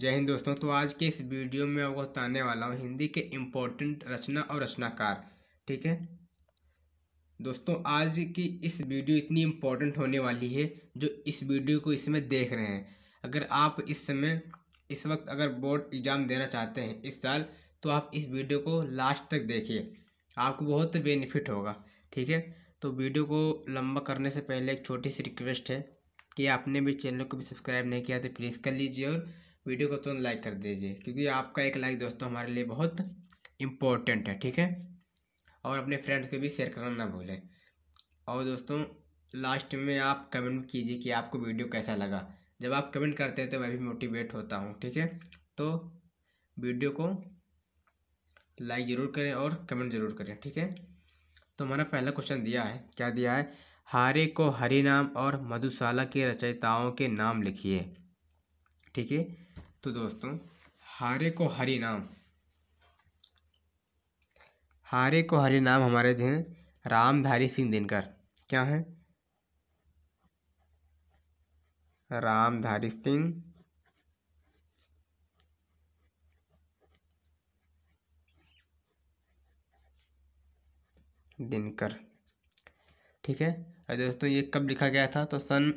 जय हिंद दोस्तों तो आज के इस वीडियो में आपको बताने वाला हूँ हिंदी के इम्पोर्टेंट रचना और रचनाकार ठीक है दोस्तों आज की इस वीडियो इतनी इम्पोर्टेंट होने वाली है जो इस वीडियो को इसमें देख रहे हैं अगर आप इस समय इस वक्त अगर बोर्ड एग्ज़ाम देना चाहते हैं इस साल तो आप इस वीडियो को लास्ट तक देखिए आपको बहुत बेनिफिट होगा ठीक है तो वीडियो को लंबा करने से पहले एक छोटी सी रिक्वेस्ट है कि आपने भी चैनल को भी सब्सक्राइब नहीं किया तो प्लीज़ कर लीजिए और वीडियो को तुरंत लाइक कर दीजिए क्योंकि आपका एक लाइक दोस्तों हमारे लिए बहुत इम्पोर्टेंट है ठीक है और अपने फ्रेंड्स को भी शेयर करना ना भूलें और दोस्तों लास्ट में आप कमेंट कीजिए कि आपको वीडियो कैसा लगा जब आप कमेंट करते हैं तो मैं भी मोटिवेट होता हूँ ठीक है तो वीडियो को लाइक ज़रूर करें और कमेंट ज़रूर करें ठीक है तो हमारा पहला क्वेश्चन दिया है क्या दिया है हारे को हरी नाम और मधुशाला के रचयिताओं के नाम लिखिए ठीक है तो दोस्तों हारे को हरि नाम हारे को हरि नाम हमारे हैं रामधारी सिंह दिनकर क्या है रामधारी सिंह दिनकर ठीक है दोस्तों ये कब लिखा गया था तो सन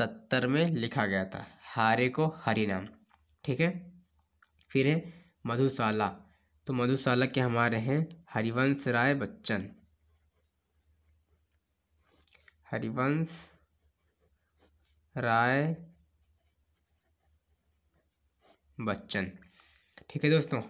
1970 में लिखा गया था हारे को हरिनाम ठीक है फिर है मधुशाला तो मधुशाला के हमारे हैं हरिवंश राय बच्चन हरिवंश राय बच्चन ठीक है दोस्तों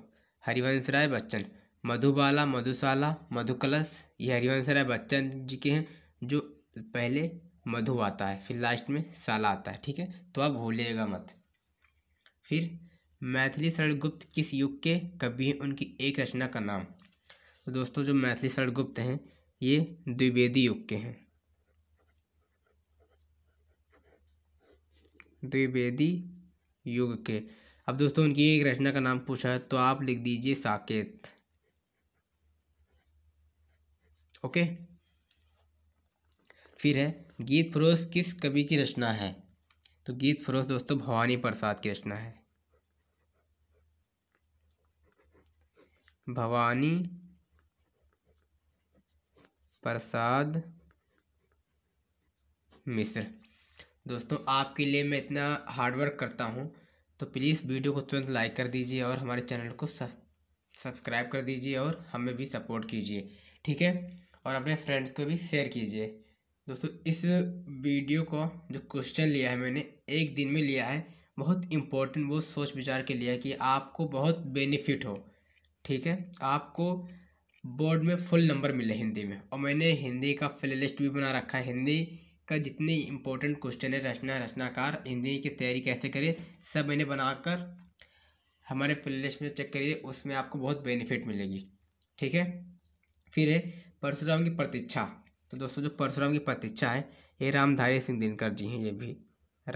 हरिवंश राय बच्चन मधुबाला मधुशाला मधुकलश ये हरिवंश राय बच्चन जी के हैं जो पहले मधु आता है फिर लास्ट में साला आता है ठीक है तो आप भूलिएगा मत फिर मैथिली सरगुप्त किस युग के कवि हैं उनकी एक रचना का नाम तो दोस्तों जो मैथिली सरगुप्त हैं ये द्विवेदी युग के हैं द्विवेदी युग के अब दोस्तों उनकी एक रचना का नाम पूछा है तो आप लिख दीजिए साकेत ओके फिर है गीत फरोश किस कवि की रचना है तो गीत फरोश दोस्तों भवानी प्रसाद की रचना है भवानी प्रसाद मिश्र दोस्तों आपके लिए मैं इतना हार्डवर्क करता हूँ तो प्लीज़ वीडियो को तुरंत लाइक कर दीजिए और हमारे चैनल को सब सब्सक्राइब कर दीजिए और हमें भी सपोर्ट कीजिए ठीक है और अपने फ्रेंड्स को भी शेयर कीजिए दोस्तों इस वीडियो को जो क्वेश्चन लिया है मैंने एक दिन में लिया है बहुत इम्पोर्टेंट वो सोच विचार के लिया है कि आपको बहुत बेनिफिट हो ठीक है आपको बोर्ड में फुल नंबर मिले हिंदी में और मैंने हिंदी का प्ले लिस्ट भी बना रखा है हिंदी का जितने इम्पोर्टेंट क्वेश्चन है रचना रचनाकार हिंदी की तैयारी कैसे करें सब मैंने बनाकर हमारे प्ले लिस्ट में चेक करिए उसमें आपको बहुत बेनिफिट मिलेगी ठीक है फिर है परशुराम की प्रतीक्षा तो दोस्तों जो परशुराम की प्रतीक्षा है ये रामधारी सिंह दिनकर जी हैं ये भी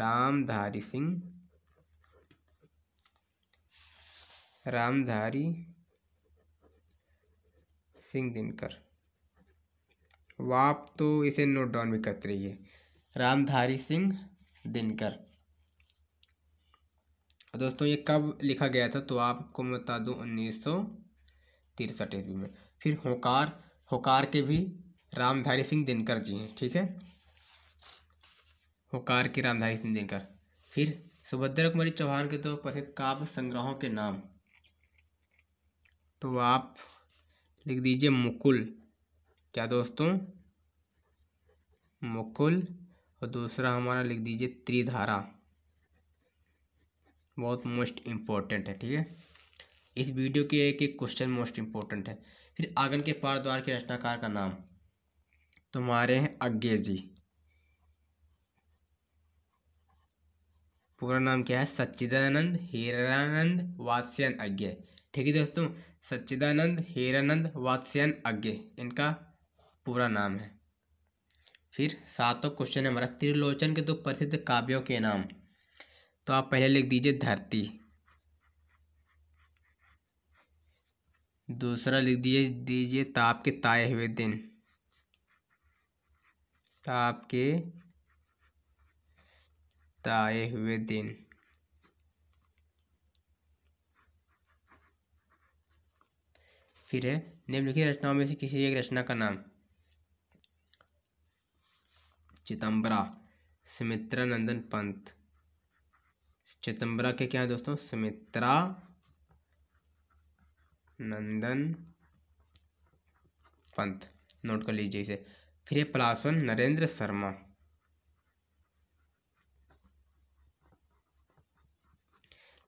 रामधारी सिंह रामधारी सिंह दिनकर वाप तो इसे नोट डाउन भी करते रहिए रामधारी सिंह दिनकर दोस्तों ये कब लिखा गया था तो आपको मैं बता दूँ उन्नीस सौ तिरसठ ईस्वी में फिर होकार होकार के भी रामधारी सिंह दिनकर जी हैं ठीक है होकार के रामधारी सिंह दिनकर फिर सुभद्रा कुमारी चौहान के दो तो प्रसिद्ध काव्य संग्रहों के नाम तो आप लिख दीजिए मुकुल क्या दोस्तों मुकुल और दूसरा हमारा लिख दीजिए त्रिधारा बहुत मोस्ट इम्पोर्टेंट है ठीक है इस वीडियो के एक एक क्वेश्चन मोस्ट इम्पोर्टेंट है फिर आंगन के पार द्वार के रचनाकार का नाम तुम्हारे हैं अज्ञे जी पूरा नाम क्या है सच्चिदानंद हीरानंद वात्स्यन अज्ञे ठीक है दोस्तों सच्चिदानंद हीरानंद वात्स्यन अज्ञे इनका पूरा नाम है फिर सातों क्वेश्चन है हमारा त्रिलोचन के दो प्रसिद्ध काव्यों के नाम तो आप पहले लिख दीजिए धरती दूसरा लिख दीजिए दीजिए ताप के ताए हुए दिन ताप के ताए हुए दिन फिर है निम्नलिखित रचनाओं में से किसी एक रचना का नाम चितंबरा सुमित्रा नंदन पंत चितंबरा के क्या है दोस्तों सुमित्रा नंदन पंत नोट कर लीजिए इसे फिर वन नरेंद्र शर्मा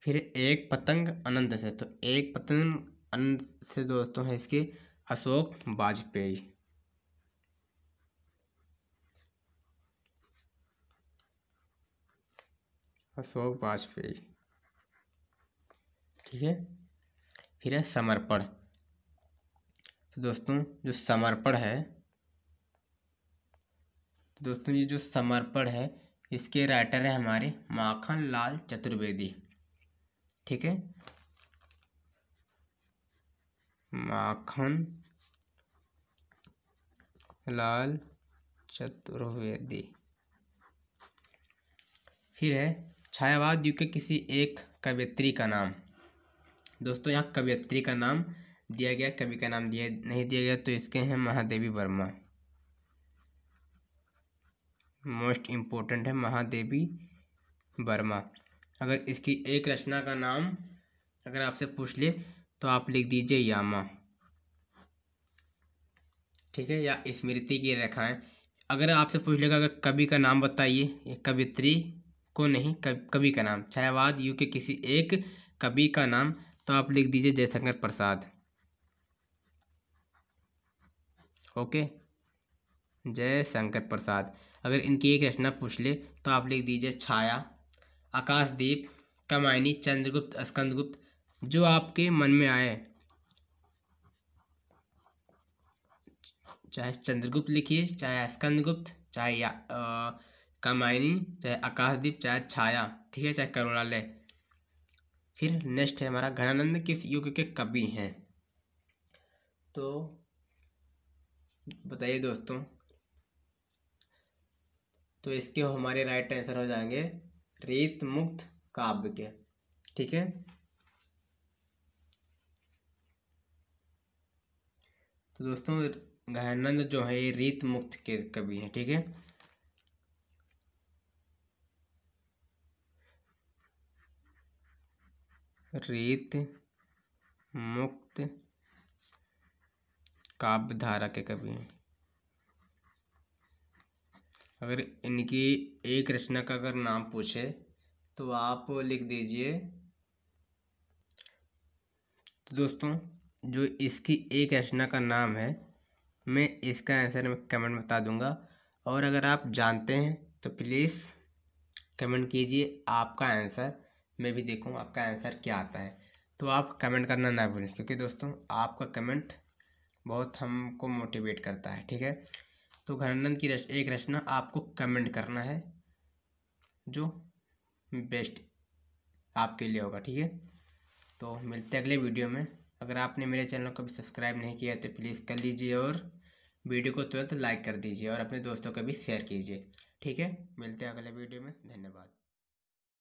फिर एक पतंग अनंत से तो एक पतंग अनंत से दोस्तों है इसके अशोक वाजपेयी अशोक वाजपेयी ठीक है फिर है समर्पण तो दोस्तों जो समर्पण है दोस्तों ये जो समर्पण है इसके राइटर है हमारे माखन लाल चतुर्वेदी ठीक है माखन लाल चतुर्वेदी फिर है छायावाद युग के किसी एक कवित्री का नाम दोस्तों यहाँ कवित्री का नाम दिया गया कवि का नाम दिया नहीं दिया गया तो इसके हैं महादेवी वर्मा मोस्ट इम्पोर्टेंट है महादेवी वर्मा अगर इसकी एक रचना का नाम अगर आपसे पूछ ले तो आप लिख दीजिए यामा ठीक है या स्मृति की रेखाएं अगर आपसे पूछ लेगा अगर कवि का नाम बताइए कवित्री को नहीं कवि का नाम छायावाद यू के किसी एक कवि का नाम तो आप लिख दीजिए जयशंकर प्रसाद ओके जय शंकर प्रसाद अगर इनकी एक रचना पूछ ले तो आप लिख दीजिए छाया आकाशदीप कमायनी चंद्रगुप्त स्कंदगुप्त जो आपके मन में आए चाहे चंद्रगुप्त लिखिए चाहे स्कंदगुप्त चाहे या, कमायनी चाहे आकाशदीप चाहे छाया ठीक है चाहे करुणालय फिर नेक्स्ट है हमारा घनानंद किस युग के कवि हैं तो बताइए दोस्तों तो इसके हमारे राइट आंसर हो जाएंगे रेत मुक्त काव्य के ठीक है तो दोस्तों गहनंद जो है ये रीत मुक्त के कवि हैं ठीक है रीत मुक्त काव्य धारा के कवि हैं अगर इनकी एक रचना का अगर नाम पूछे तो आप लिख दीजिए तो दोस्तों जो इसकी एक रचना का नाम है मैं इसका आंसर कमेंट बता दूंगा और अगर आप जानते हैं तो प्लीज़ कमेंट कीजिए आपका आंसर मैं भी देखूँ आपका आंसर क्या आता है तो आप कमेंट करना ना भूलें क्योंकि दोस्तों आपका कमेंट बहुत हमको मोटिवेट करता है ठीक है तो घनानंद की रच, एक रचना आपको कमेंट करना है जो बेस्ट आपके लिए होगा ठीक है तो मिलते अगले वीडियो में अगर आपने मेरे चैनल को भी सब्सक्राइब नहीं किया तो प्लीज़ कर लीजिए और वीडियो को तुरंत तो लाइक कर दीजिए और अपने दोस्तों को भी शेयर कीजिए ठीक है मिलते हैं अगले वीडियो में धन्यवाद